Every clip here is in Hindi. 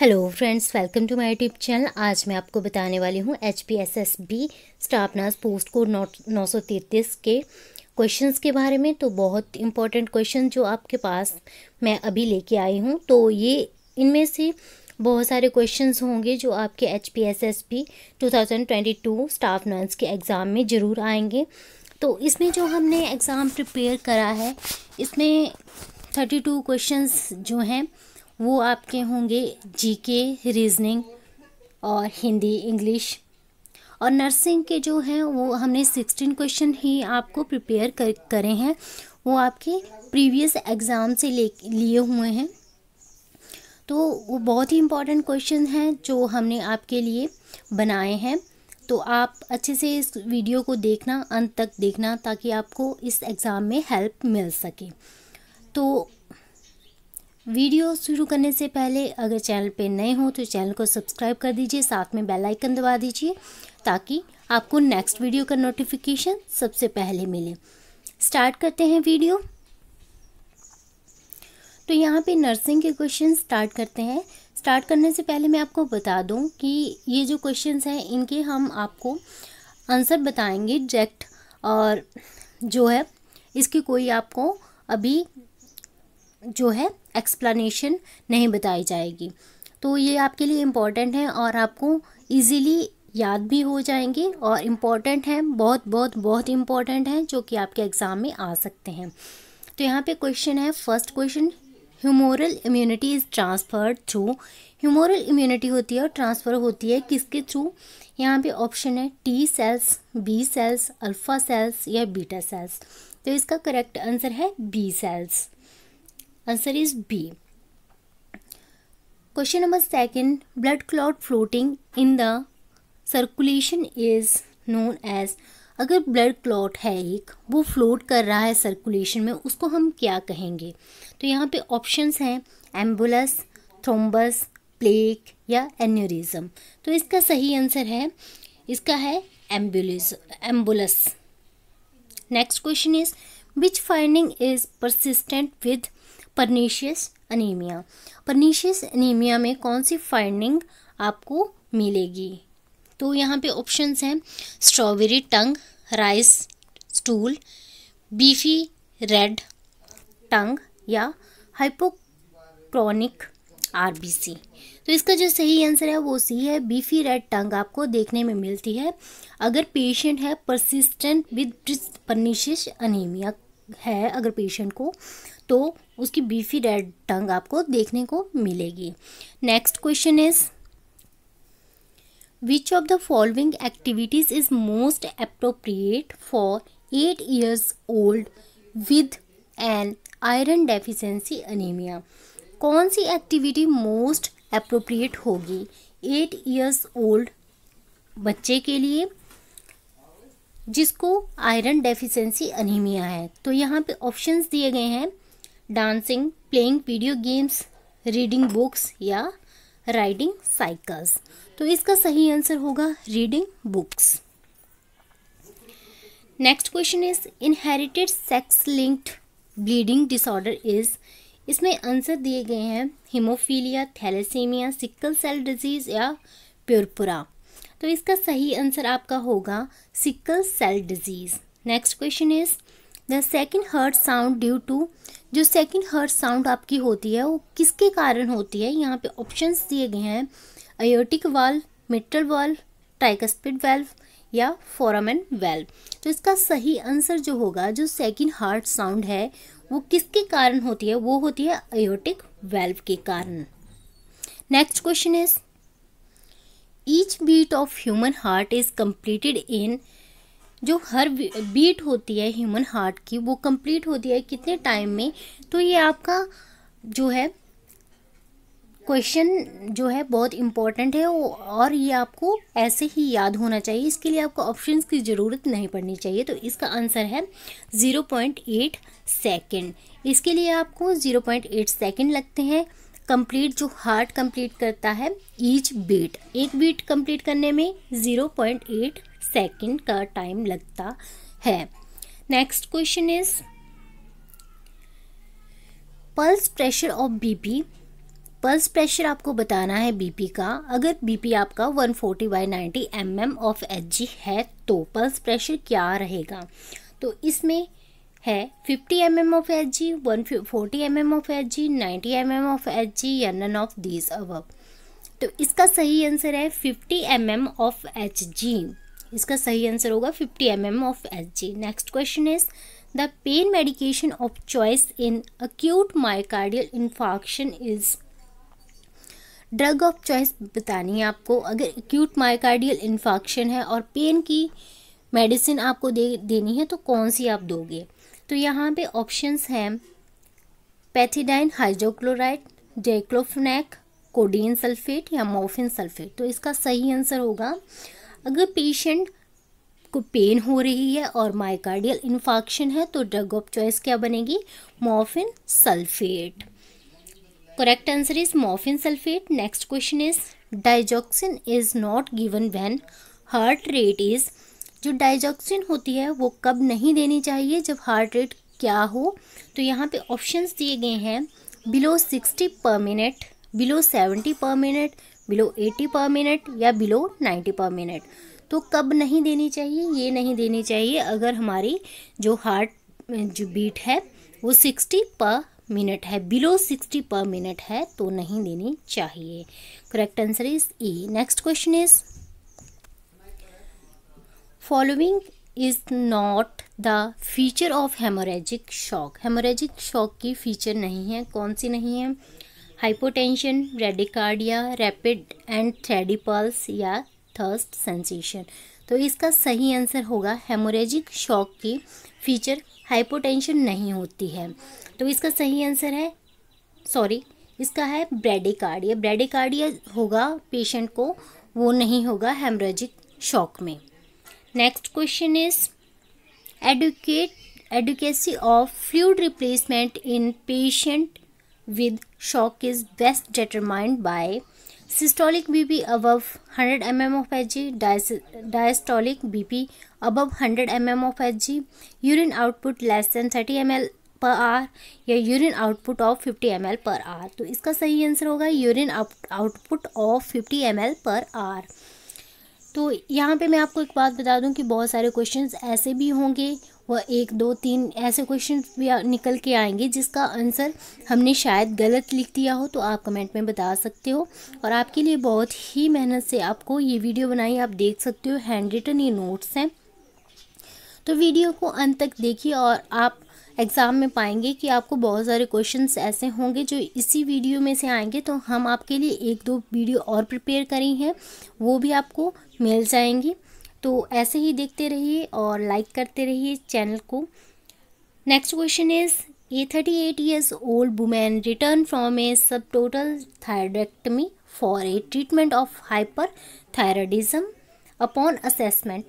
Hello friends welcome to my YouTube channel आज मैं आपको बताने वाली हूँ H P S S B staff nurse post code नौ नौ सौ तैंतीस के क्वेश्चंस के बारे में तो बहुत इंपॉर्टेंट क्वेश्चन जो आपके पास मैं अभी लेके आई हूँ तो ये इनमें से बहुत सारे क्वेश्चंस होंगे जो आपके H P S S B two thousand twenty two staff nurse के एग्ज़ाम में ज़रूर आएंगे तो इसमें जो हमने एग्ज़ाम प्रिपेयर करा है इसमें थर्टी टू क्वेश्चन जो हैं वो आपके होंगे जीके रीजनिंग और हिंदी इंग्लिश और नर्सिंग के जो हैं वो हमने सिक्सटीन क्वेश्चन ही आपको प्रिपेयर कर करे हैं वो आपके प्रीवियस एग्ज़ाम से ले लिए हुए हैं तो वो बहुत ही इम्पॉर्टेंट क्वेश्चन हैं जो हमने आपके लिए बनाए हैं तो आप अच्छे से इस वीडियो को देखना अंत तक देखना ताकि आपको इस एग्ज़ाम में हेल्प मिल सके तो वीडियो शुरू करने से पहले अगर चैनल पे नए हो तो चैनल को सब्सक्राइब कर दीजिए साथ में बेल आइकन दबा दीजिए ताकि आपको नेक्स्ट वीडियो का नोटिफिकेशन सबसे पहले मिले स्टार्ट करते हैं वीडियो तो यहाँ पे नर्सिंग के क्वेश्चन स्टार्ट करते हैं स्टार्ट करने से पहले मैं आपको बता दूँ कि ये जो क्वेश्चन हैं इनके हम आपको आंसर बताएंगे डायरेक्ट और जो है इसकी कोई आपको अभी जो है एक्सप्लेनेशन नहीं बताई जाएगी तो ये आपके लिए इम्पॉर्टेंट है और आपको इजीली याद भी हो जाएंगे और इम्पॉर्टेंट हैं बहुत बहुत बहुत इम्पॉर्टेंट हैं जो कि आपके एग्ज़ाम में आ सकते हैं तो यहाँ पे क्वेश्चन है first question humoral immunity is transferred through humoral immunity होती है और ट्रांसफ़र होती है किसके थ्रू यहाँ पे ऑप्शन है T cells B cells alpha cells या बीटा सेल्स तो इसका करेक्ट आंसर है B cells answer is B question number second blood clot floating in the circulation is known as अगर ब्लड क्लॉट है एक वो फ्लोट कर रहा है सर्कुलेशन में उसको हम क्या कहेंगे तो यहाँ पे ऑप्शंस हैं एम्बुलस थ्रोम्बस प्लेक या एन्यूरिज्म तो इसका सही आंसर है इसका है embolus embolus next question is which finding is persistent with pernicious anaemia pernicious anaemia में कौन सी फाइंडिंग आपको मिलेगी तो यहाँ पे ऑप्शंस हैं strawberry tongue rice stool beefy red tongue या हाइपोक्रॉनिक आरबीसी तो इसका जो सही आंसर है वो सी है बीफी रेड टंग आपको देखने में मिलती है अगर पेशेंट है परसिस्टेंट विद परनिशियस अनीमिया है अगर पेशेंट को तो उसकी बीफी रेड टंग आपको देखने को मिलेगी next question is which of the following activities is most appropriate for eight years old with an iron deficiency anaemia कौन सी एक्टिविटी मोस्ट अप्रोप्रिएट होगी एट ईयर्स ओल्ड बच्चे के लिए जिसको आयरन डेफिशिएंसी अनीमिया है तो यहाँ पे ऑप्शंस दिए गए हैं dancing playing video games reading books या राइडिंग साइकिल्स तो इसका सही आंसर होगा reading books next question is inherited sex linked bleeding disorder is इसमें आंसर दिए गए हैं haemophilia thalassaemia sickle cell disease या प्योरपुरा तो इसका सही आंसर आपका होगा sickle cell disease next question is the second heart sound due to जो सेकंड हर्ट साउंड आपकी होती है वो किसके कारण होती है यहाँ पे ऑप्शंस दिए गए हैं aortic valve mitral valve tricuspid valve या फोराम वेल्व तो इसका सही आंसर जो होगा जो सेकंड हार्ट साउंड है वो किसके कारण होती है वो होती है अयोटिक वेल्व के कारण next question is each beat of human heart is completed in जो हर बीट होती है ह्यूमन हार्ट की वो कंप्लीट होती है कितने टाइम में तो ये आपका जो है क्वेश्चन जो है बहुत इम्पॉर्टेंट है और ये आपको ऐसे ही याद होना चाहिए इसके लिए आपको ऑप्शंस की ज़रूरत नहीं पड़नी चाहिए तो इसका आंसर है ज़ीरो पॉइंट एट सेकेंड इसके लिए आपको ज़ीरो पॉइंट एट सेकेंड लगते हैं कंप्लीट जो हार्ट कंप्लीट करता है ईच बीट एक बीट कंप्लीट करने में 0.8 सेकेंड का टाइम लगता है next question is pulse pressure of BP pulse pressure आपको बताना है बीपी का अगर बीपी आपका 140 forty by ninety M M of H है तो पल्स प्रेशर क्या रहेगा तो इसमें है 50 M M of H G one forty M M of H G ninety M M of H G या नन ऑफ दीज अब तो इसका सही आंसर है 50 M M of H G इसका सही आंसर होगा 50 M M of H G next question is the pain medication of choice in acute myocardial infarction is drug of choice बतानी है आपको अगर एक्यूट माइकार्डियल इन्फॉक्शन है और पेन की मेडिसिन आपको दे देनी है तो कौन सी आप दोगे तो यहाँ पे ऑप्शंस हैं pethidine hydrochloride diclofenac codeine sulphate या मोफिन सल्फेट तो इसका सही आंसर होगा अगर पेशेंट को पेन हो रही है और माइकार्डियल इन्फाक्शन है तो ड्रग ऑफ चॉइस क्या बनेगी morphine sulphate correct answer is morphine sulphate next question is digoxin is not given when heart rate is जो डाइजॉक्सिन होती है वो कब नहीं देनी चाहिए जब हार्ट रेट क्या हो तो यहाँ पे ऑप्शंस दिए गए हैं below sixty per minute below seventy per minute below eighty per minute या बिलो नाइन्टी पर मिनट तो कब नहीं देनी चाहिए ये नहीं देनी चाहिए अगर हमारी जो हार्ट जो बीट है वो सिक्सटी पर मिनट है बिलो सिक्सटी पर मिनट है तो नहीं देनी चाहिए correct answer is E next question is following is not the feature of haemorrhagic shock haemorrhagic shock की फीचर नहीं है कौन सी नहीं है hypotension bradycardia rapid and thready pulse या थर्स्ट सेंसेशन तो इसका सही आंसर होगा हेमोरेजिक शॉक की फीचर हाइपोटेंशन नहीं होती है तो इसका सही आंसर है सॉरी इसका है ब्रेडिकार्डिया ब्रेडिकार्डिया होगा पेशेंट को वो नहीं होगा हेमरेजिक शॉक में next question is adequate adequacy of fluid replacement in patient with shock is best determined by systolic B P above hundred M M of H G diastolic P above hundred M M of H G urine output less than thirty M L per R या urine output of fifty M L per R तो इसका सही आंसर होगा urine output of fifty M L per R तो यहाँ पे मैं आपको एक बात बता दूँ कि बहुत सारे क्वेश्चंस ऐसे भी होंगे वह एक दो तीन ऐसे क्वेश्चन निकल के आएंगे जिसका आंसर हमने शायद गलत लिख दिया हो तो आप कमेंट में बता सकते हो और आपके लिए बहुत ही मेहनत से आपको ये वीडियो बनाई आप देख सकते हो हैंड रिटन ये नोट्स हैं तो वीडियो को अंत तक देखिए और आप एग्ज़ाम में पाएंगे कि आपको बहुत सारे क्वेश्चन ऐसे होंगे जो इसी वीडियो में से आएंगे तो हम आपके लिए एक दो वीडियो और प्रिपेयर करी हैं वो भी आपको मिल जाएंगी तो ऐसे ही देखते रहिए और लाइक करते रहिए चैनल को next question is a thirty eight years old women return from a subtotal subtotal for a treatment of hyper hyperthyroidism upon assessment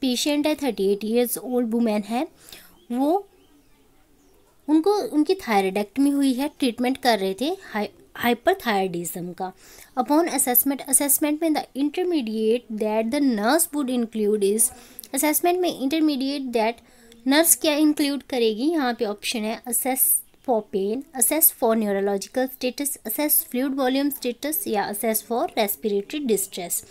patient है thirty eight years old women है वो उनको उनकी थायराइडेक्टमी हुई है ट्रीटमेंट कर रहे थे हाइपर हाइपरथायरडिज्म का अपॉन असेसमेंट असेसमेंट में the intermediate that the nurse would include is assessment में इंटरमीडिएट दैट नर्स क्या इंक्लूड करेगी यहाँ पे ऑप्शन है assess for pain assess for neurological status assess fluid volume status या असेस फॉर रेस्पिरेटरी डिस्ट्रेस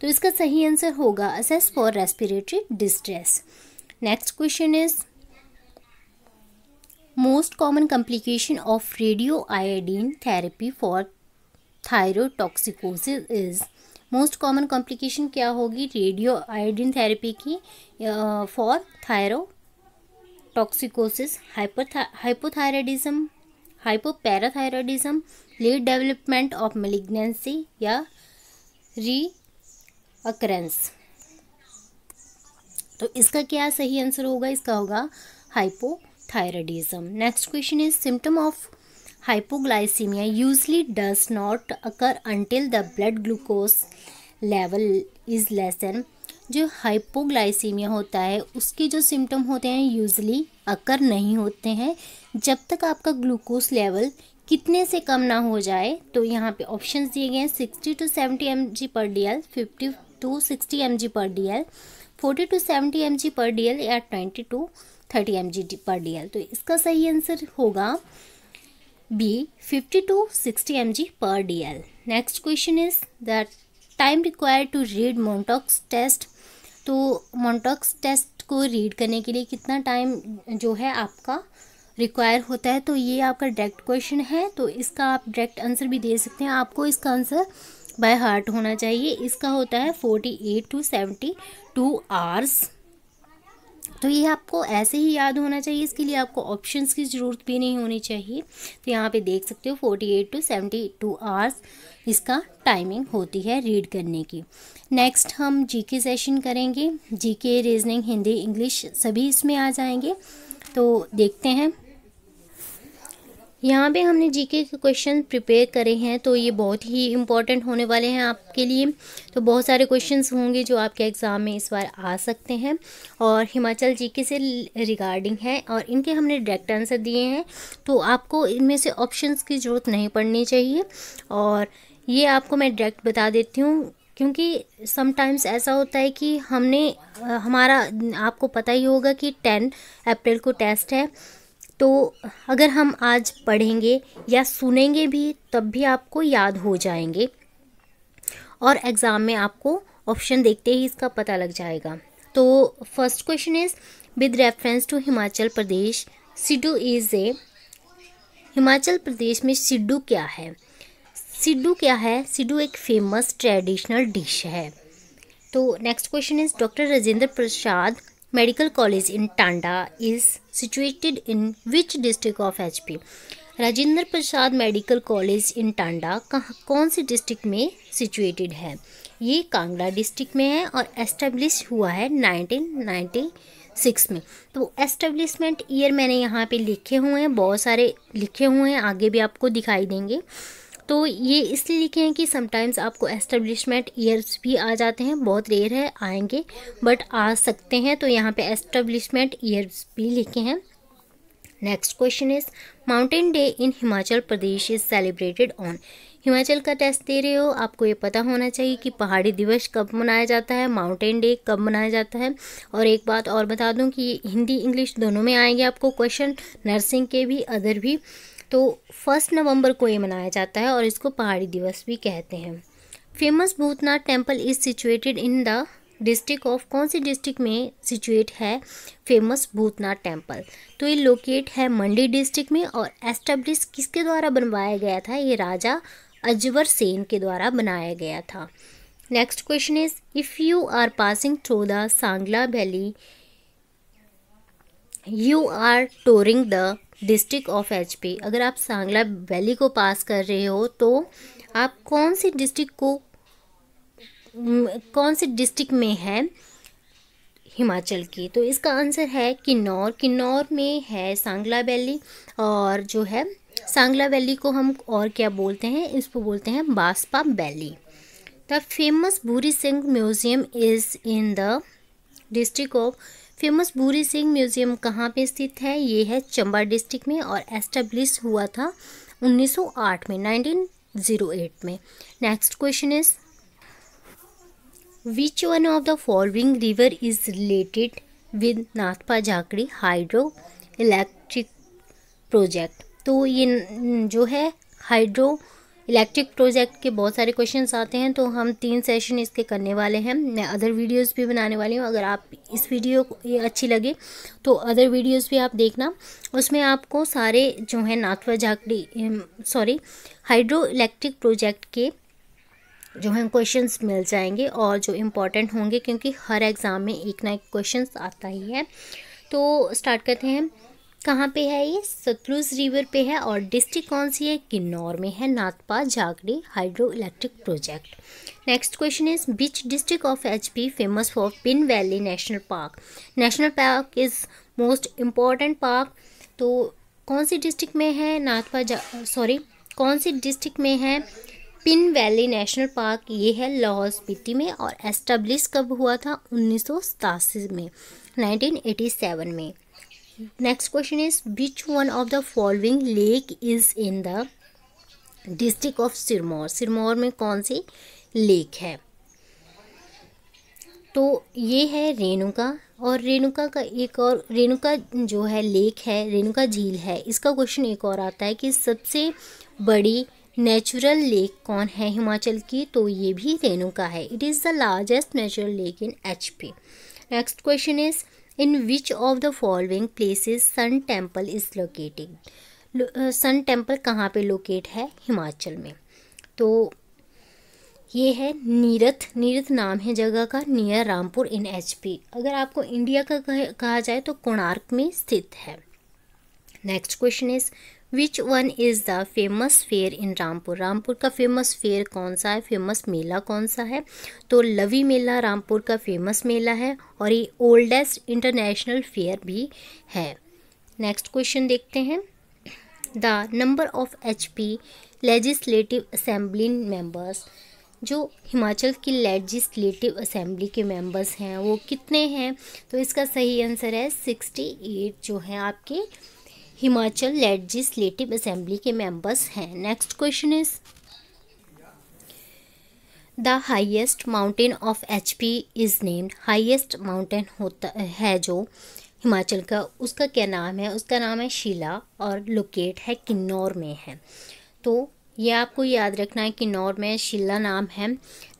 तो इसका सही आंसर होगा assess for respiratory distress next question is most common complication of radio iodine therapy for thyrotoxicosis is most common complication क्या होगी रेडियो आयोडीन थेरेपी की for thyrotoxicosis hypothyroidism hypoparathyroidism late development of malignancy या री अक्रेंस तो इसका क्या सही आंसर होगा इसका होगा hypo hypothyroidism. Next question is symptom of hypoglycemia usually does not occur until the blood glucose level is less than जो हाइपोग्लाइसीमिया होता है उसके जो सिम्टम होते हैं यूजली अकर नहीं होते हैं जब तक आपका ग्लूकोज लेवल कितने से कम ना हो जाए तो यहाँ पे ऑप्शंस दिए गए हैं sixty to seventy M G per D L fifty to sixty M G per D L forty to seventy M G per D L या twenty to thirty M G per D L तो इसका सही आंसर होगा B fifty to sixty M G per D L next question is the time required to read Mantoux test तो मोन्टॉक्स टेस्ट को रीड करने के लिए कितना टाइम जो है आपका रिक्वायर होता है तो ये आपका डायरेक्ट क्वेश्चन है तो इसका आप डायरेक्ट आंसर भी दे सकते हैं आपको इसका आंसर बाय हार्ट होना चाहिए इसका होता है forty eight to seventy two hours तो ये आपको ऐसे ही याद होना चाहिए इसके लिए आपको ऑप्शंस की ज़रूरत भी नहीं होनी चाहिए तो यहाँ पे देख सकते हो forty eight to seventy two hours इसका टाइमिंग होती है रीड करने की नेक्स्ट हम जीके सेशन करेंगे जीके रीजनिंग हिंदी इंग्लिश सभी इसमें आ जाएंगे तो देखते हैं यहाँ पे हमने जीके के क्वेश्चन प्रिपेयर करे हैं तो ये बहुत ही इम्पॉर्टेंट होने वाले हैं आपके लिए तो बहुत सारे क्वेश्चंस होंगे जो आपके एग्ज़ाम में इस बार आ सकते हैं और हिमाचल जीके से रिगार्डिंग है और इनके हमने डायरेक्ट आंसर दिए हैं तो आपको इनमें से ऑप्शंस की ज़रूरत नहीं पड़नी चाहिए और ये आपको मैं डायरेक्ट बता देती हूँ क्योंकि समटाइम्स ऐसा होता है कि हमने हमारा आपको पता ही होगा कि टेन अप्रैल को टेस्ट है तो अगर हम आज पढ़ेंगे या सुनेंगे भी तब भी आपको याद हो जाएंगे और एग्ज़ाम में आपको ऑप्शन देखते ही इसका पता लग जाएगा तो first question is with reference to Himachal Pradesh Siddu is a Himachal Pradesh में सिड्डू क्या है सिड्डू क्या है सिड्डू एक फेमस ट्रेडिशनल डिश है तो next question is doctor Rajendra Prasad medical college in Tanda is situated in which district of H P Rajendra Prasad medical college in Tanda कहाँ कौन से डिस्ट्रिक्ट में सिचुएटेड है ये कांगड़ा डिस्ट्रिक्ट में है और एस्टेब्लिश हुआ है 1996 में तो एस्टेब्लिशमेंट ईयर मैंने यहाँ पे लिखे हुए हैं बहुत सारे लिखे हुए हैं आगे भी आपको दिखाई देंगे तो ये इसलिए लिखे हैं कि समटाइम्स आपको एस्टेब्लिशमेंट ईयर्स भी आ जाते हैं बहुत रेयर है आएंगे बट आ सकते हैं तो यहाँ पे एस्टेब्लिशमेंट ईयर्स भी लिखे हैं next question is mountain day in Himachal Pradesh is celebrated on Himachal का टेस्ट दे रहे हो आपको ये पता होना चाहिए कि पहाड़ी दिवस कब मनाया जाता है माउंटेन डे कब मनाया जाता है और एक बात और बता दूं कि हिंदी इंग्लिश दोनों में आएंगे आपको क्वेश्चन नर्सिंग के भी अदर भी तो फर्स्ट नवंबर को ये मनाया जाता है और इसको पहाड़ी दिवस भी कहते हैं famous Bhootnath temple is situated in the district of कौन सी डिस्ट्रिक्ट में सिचुएट है फेमस भूतनाथ टेम्पल तो ये लोकेट है मंडी डिस्ट्रिक्ट में और एस्टेब्लिश किसके द्वारा बनवाया गया था ये राजा अजवर सेन के द्वारा बनाया गया था next question is if you are passing through the Sangla valley you are touring the district of H P अगर आप सांगला वैली को पास कर रहे हो तो आप कौन से डिस्ट्रिक्ट को कौन से डिस्ट्रिक्ट में है हिमाचल की तो इसका आंसर है किन्नौर किन्नौर में है सांगला वैली और जो है सांगला वैली को हम और क्या बोलते हैं इसको बोलते हैं Baspa valley the famous Bhuri Singh museum is in the district of famous Bhuri Singh museum कहाँ पे स्थित है ये है चंबा डिस्ट्रिक्ट में और एस्टेब्लिश हुआ था 1908 में 1908 में next question is which one of the following river is related with Nathpa Jhakri hydro electric project तो ये जो है हाइड्रो इलेक्ट्रिक प्रोजेक्ट के बहुत सारे क्वेश्चन आते हैं तो हम तीन सेशन इसके करने वाले हैं मैं अदर वीडियोज़ भी बनाने वाली हूँ अगर आप इस वीडियो को ये अच्छी लगे तो अदर वीडियोज़ भी आप देखना उसमें आपको सारे जो हैं Nathpa Jhakri sorry hydro electric project के जो हैं क्वेश्चंस मिल जाएंगे और जो इम्पोर्टेंट होंगे क्योंकि हर एग्ज़ाम में एक ना एक क्वेश्चन आता ही है तो स्टार्ट करते हैं कहाँ पे है ये सतलुज रिवर पे है और डिस्ट्रिक्ट कौन सी है किन्नौर में है Nathpa Jhakri hydro electric project next question is which district of HP famous for Pin valley national park national park is most important park तो कौन सी डिस्ट्रिक्ट में है नाथपा सॉरी कौन सी डिस्ट्रिक्ट में है पिन वैली नेशनल पार्क ये है लाहौल स्पीति में और एस्टेब्लिश कब हुआ था उन्नीस में 1987 में next question is which one of the following lake is in the district of Sirmaur Sirmaur में कौन सी लेक है तो ये है रेणुका और रेणुका का एक और रेणुका जो है लेक है रेणुका झील है इसका क्वेश्चन एक और आता है कि सबसे बड़ी नेचुरल लेक कौन है हिमाचल की तो ये भी रेणुका है it is the largest natural lake in H P next question is in which of the following places sun temple is locating sun temple कहाँ पे लोकेट है हिमाचल में तो ये है नीरथ नीरथ नाम है जगह का near Rampur in H P अगर आपको इंडिया का कह, कहा जाए तो कोणार्क में स्थित है next question is which one is the famous fair in Rampur Rampur का फेमस फेयर कौन सा है फेमस मेला कौन सा है तो लवी मेला रामपुर का फेमस मेला है और ये ओल्डेस्ट इंटरनेशनल फेयर भी है नेक्स्ट क्वेश्चन देखते हैं the number of H P legislative assembly members जो हिमाचल की लेजिस्लेटिव असेंबली के मेम्बर्स हैं वो कितने हैं तो इसका सही आंसर है सिक्सटी एट जो है आपके हिमाचल लेजिस्लेटिव असेंबली के मेंबर्स हैं next question is the highest mountain of H P is named highest mountain होता है जो हिमाचल का उसका क्या नाम है उसका नाम है शीला और लोकेट है किन्नौर में है तो ये आपको याद रखना है किन्नौर में शीला नाम है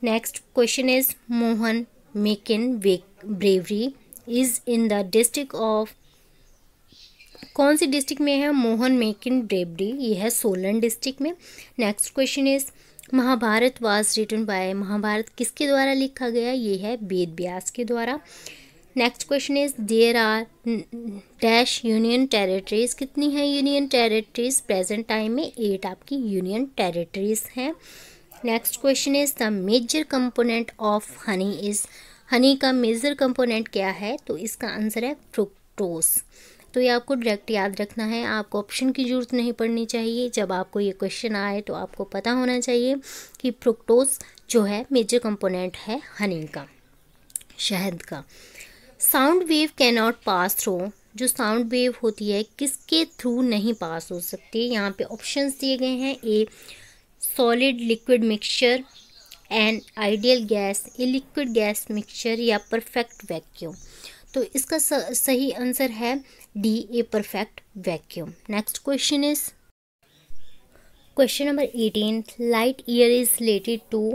next question is Mohan Meakin brewery is in the district of कौन सी डिस्ट्रिक्ट में है मोहन मेकिन ब्रेबडी ये है सोलन डिस्ट्रिक्ट में next question is Mahabharata was written by Mahabharata किसके द्वारा लिखा गया ये है वेद व्यास के द्वारा next question is there are dash union territories कितनी है यूनियन टेरिटरीज प्रेजेंट टाइम में एट आपकी यूनियन टेरिटरीज हैं next question is the major component of honey is honey का मेजर कंपोनेंट क्या है तो इसका आंसर है फ्रुक्टोस तो ये आपको डायरेक्ट याद रखना है आपको ऑप्शन की ज़रूरत नहीं पड़नी चाहिए जब आपको ये क्वेश्चन आए तो आपको पता होना चाहिए कि फ्रुक्टोज जो है मेजर कंपोनेंट है हनी का शहद का sound wave can not pass through जो साउंड वेव होती है किसके थ्रू नहीं पास हो सकती यहाँ पे ऑप्शंस दिए गए हैं A solid liquid mixture and ideal gas A liquid gas mixture या परफेक्ट वैक्यूम तो इसका सही आंसर है D A perfect vacuum next question is question number eighteen light year is related to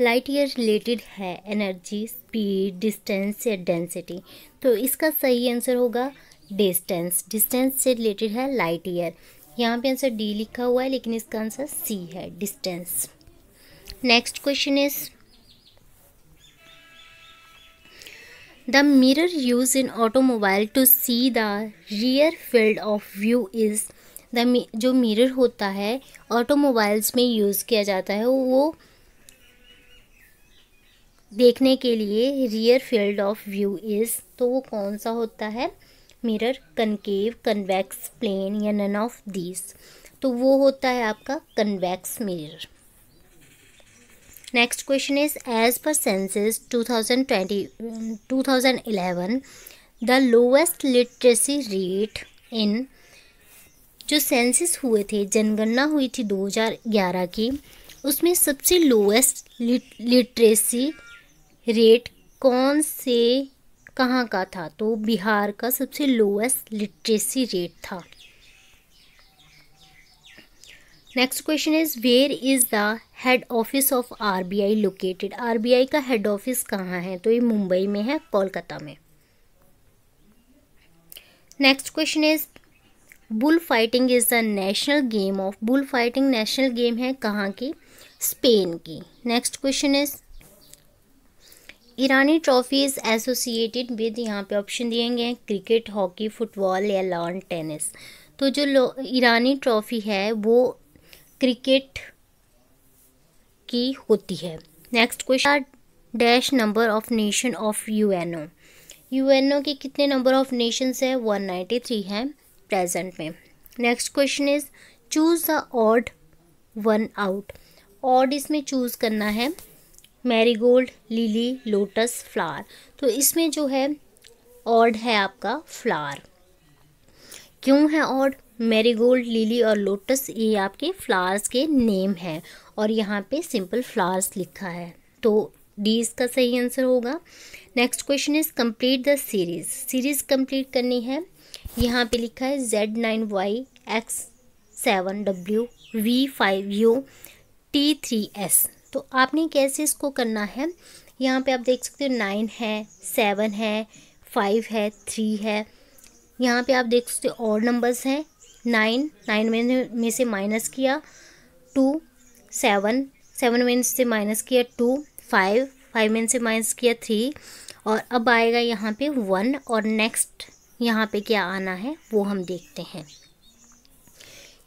light year related है एनर्जी स्पीड डिस्टेंस या डेंसिटी तो इसका सही आंसर होगा डिस्टेंस डिस्टेंस से रिलेटेड है लाइट ईयर यहाँ पे आंसर डी लिखा हुआ है लेकिन इसका आंसर सी है distance next question is the mirror use in automobile to see the rear field of view is the जो मिरर होता है ऑटोमोबाइल्स में यूज़ किया जाता है वो देखने के लिए rear field of view is तो वो कौन सा होता है मिरर कनकेव कन्वेक्स प्लेन या नन ऑफ दीज तो वो होता है आपका convex mirror next question is as per census thousand 2011 the lowest literacy rate in जो सेंसिस हुए थे जनगणना हुई थी दो हजार ग्यारह की उसमें सबसे लोएस्ट लिटरेसी रेट कौन से कहाँ का था तो बिहार का सबसे लोएस्ट लिटरेसी रेट था next question is where is the head office of RBI located RBI का हेड ऑफिस कहाँ है तो ये मुंबई में है कोलकाता में next question is bull fighting is the national game of bull fighting national game है कहाँ की स्पेन की next question is Irani trophy is associated with यहाँ पे ऑप्शन दिए गए हैं क्रिकेट हॉकी फुटबॉल या लॉन टेनिस तो जो ईरानी ट्रॉफ़ी है वो क्रिकेट की होती है next question dash number of nation of UNO UNO के कितने नंबर ऑफ नेशंस है वन नाइन्टी थ्री हैं प्रेजेंट में next question is choose the odd one out odd इसमें चूज़ करना है मैरीगोल्ड लिली लोटस फ्लावर तो इसमें जो है ऑड है आपका फ्लावर क्यों है और मेरीगोल्ड लिली और लोटस ये आपके फ्लावर्स के नेम हैं और यहाँ पे सिंपल फ्लावर्स लिखा है तो डी इसका सही आंसर होगा next question is complete the series series complete करनी है यहाँ पे लिखा है Z nine Y X seven W V five U T three S तो आपने कैसे इसको करना है यहाँ पे आप देख सकते हो नाइन है सेवन है फाइव है थ्री है यहाँ पे आप देख सकते हो और नंबर्स हैं नाइन नाइन में में से माइनस किया टू सेवन सेवन में से माइनस किया टू फाइव फाइव में से माइनस किया थ्री और अब आएगा यहाँ पे वन और नेक्स्ट यहाँ पे क्या आना है वो हम देखते हैं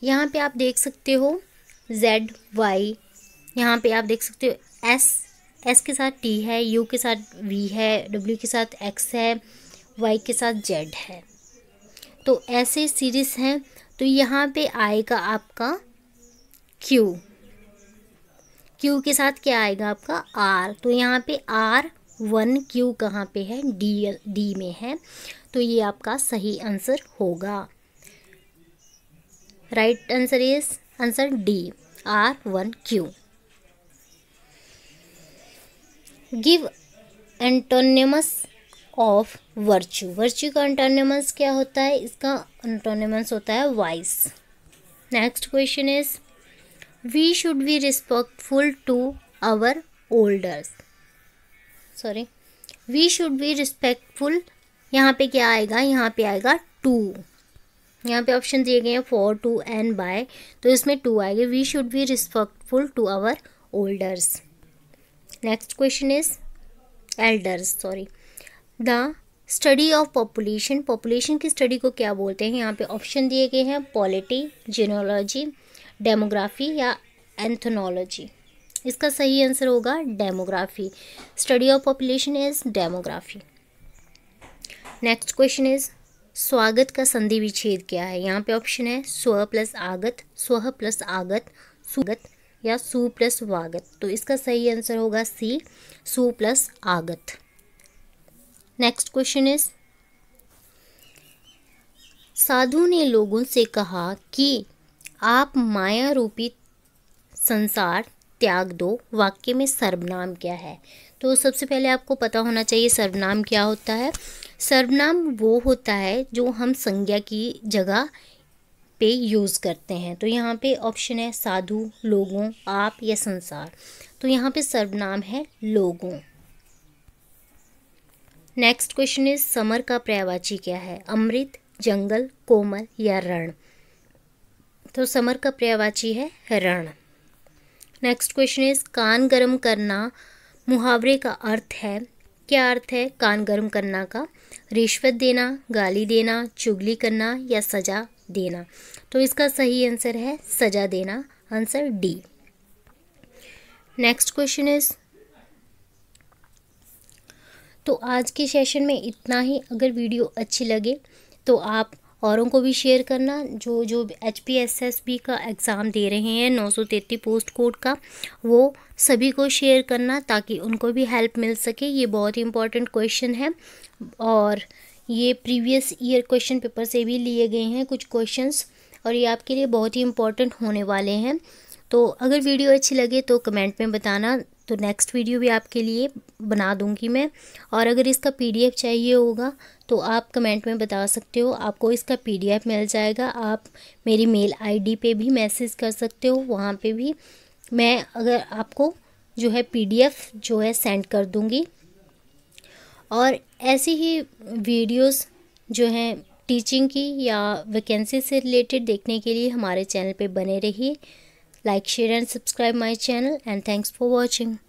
यहाँ पे आप देख सकते हो जेड वाई यहाँ पे आप देख सकते हो एस एस के साथ टी है यू के साथ वी है डब्ल्यू के साथ एक्स है वाई के साथ जेड है तो ऐसे सीरीज़ हैं तो यहाँ पे आएगा आपका क्यू क्यू के साथ क्या आएगा आपका आर तो यहाँ पे आर वन क्यू कहाँ पे है D डी में है तो ये आपका सही आंसर होगा right answer is answer D R one Q give antonyms of virtue virtue का अंटोनिमस क्या होता है इसका अंटोनिमस होता है vice next question is we should be respectful to our olders sorry we should be respectful यहाँ पे क्या आएगा यहाँ पे आएगा टू यहाँ पे ऑप्शन दिए गए हैं फॉर टू एंड बाय तो इसमें टू आएगा we should be respectful to our olders next question is elders sorry the study of population population की स्टडी को क्या बोलते हैं यहाँ पे ऑप्शन दिए गए हैं पॉलिटी जिनोलॉजी डेमोग्राफी या एंथोनोलॉजी इसका सही आंसर होगा demography study of population is demography next question is स्वागत का संधि विच्छेद क्या है यहाँ पे ऑप्शन है स्व प्लस आगत स्व प्लस आगत सुगत या सु प्लस वागत तो इसका सही आंसर होगा सी सु प्लस आगत नेक्स्ट क्वेश्चन इज साधु ने लोगों से कहा कि आप माया रूपी संसार त्याग दो वाक्य में सर्वनाम क्या है तो सबसे पहले आपको पता होना चाहिए सर्वनाम क्या होता है सर्वनाम वो होता है जो हम संज्ञा की जगह पे यूज़ करते हैं तो यहाँ पे ऑप्शन है साधु लोगों आप या संसार तो यहाँ पे सर्वनाम है लोगों नेक्स्ट क्वेश्चन इज समर का पर्यावाची क्या है अमृत जंगल कोमल या रण तो समर का पर्यावाची है रण नेक्स्ट क्वेश्चन इज कान गर्म करना मुहावरे का अर्थ है क्या अर्थ है कान गर्म करना का रिश्वत देना गाली देना चुगली करना या सज़ा देना तो इसका सही आंसर है सज़ा देना answer D next question is तो आज के सेशन में इतना ही अगर वीडियो अच्छी लगे तो आप औरों को भी शेयर करना जो जो H P S S B का एग्ज़ाम दे रहे हैं नौ सौ तेतीस पोस्ट कोड का वो सभी को शेयर करना ताकि उनको भी हेल्प मिल सके ये बहुत ही इंपॉर्टेंट क्वेश्चन है और ये प्रीवियस ईयर क्वेश्चन पेपर से भी लिए गए हैं कुछ क्वेश्चंस और ये आपके लिए बहुत ही इम्पोर्टेंट होने वाले हैं तो अगर वीडियो अच्छी लगे तो कमेंट में बताना तो नेक्स्ट वीडियो भी आपके लिए बना दूंगी मैं और अगर इसका पीडीएफ चाहिए होगा तो आप कमेंट में बता सकते हो आपको इसका पीडीएफ मिल जाएगा आप मेरी मेल आईडी पे भी मैसेज कर सकते हो वहाँ पे भी मैं अगर आपको जो है पीडीएफ जो है सेंड कर दूँगी और ऐसी ही वीडियोस जो हैं टीचिंग की या वैकेंसी से रिलेटेड देखने के लिए हमारे चैनल पर बने रहिए like share and subscribe my channel and thanks for watching